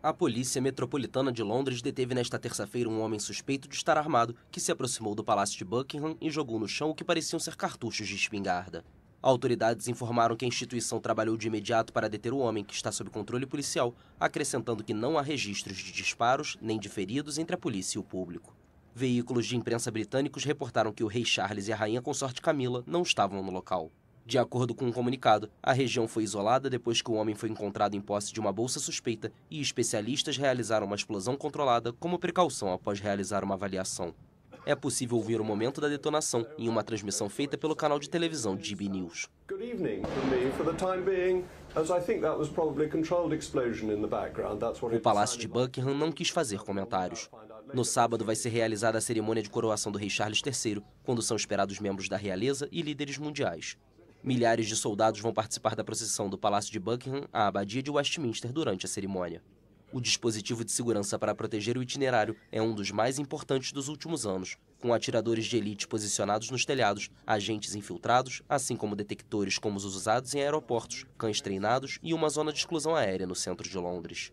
A Polícia Metropolitana de Londres deteve nesta terça-feira um homem suspeito de estar armado que se aproximou do Palácio de Buckingham e jogou no chão o que pareciam ser cartuchos de espingarda. Autoridades informaram que a instituição trabalhou de imediato para deter o homem, que está sob controle policial, acrescentando que não há registros de disparos nem de feridos entre a polícia e o público. Veículos de imprensa britânicos reportaram que o rei Charles e a rainha consorte Camila não estavam no local. De acordo com um comunicado, a região foi isolada depois que o homem foi encontrado em posse de uma bolsa suspeita e especialistas realizaram uma explosão controlada como precaução após realizar uma avaliação. É possível ouvir o momento da detonação em uma transmissão feita pelo canal de televisão GB News. Good evening me for the time being, as I think that was probably a controlled explosion in the background. That's what O Palácio de Buckingham não quis fazer comentários. No sábado vai ser realizada a cerimônia de coroação do rei Charles III, quando são esperados membros da realeza e líderes mundiais. Milhares de soldados vão participar da procissão do Palácio de Buckingham à Abadia de Westminster durante a cerimônia. O dispositivo de segurança para proteger o itinerário é um dos mais importantes dos últimos anos, com atiradores de elite posicionados nos telhados, agentes infiltrados, assim como detectores como os usados em aeroportos, cães treinados e uma zona de exclusão aérea no centro de Londres.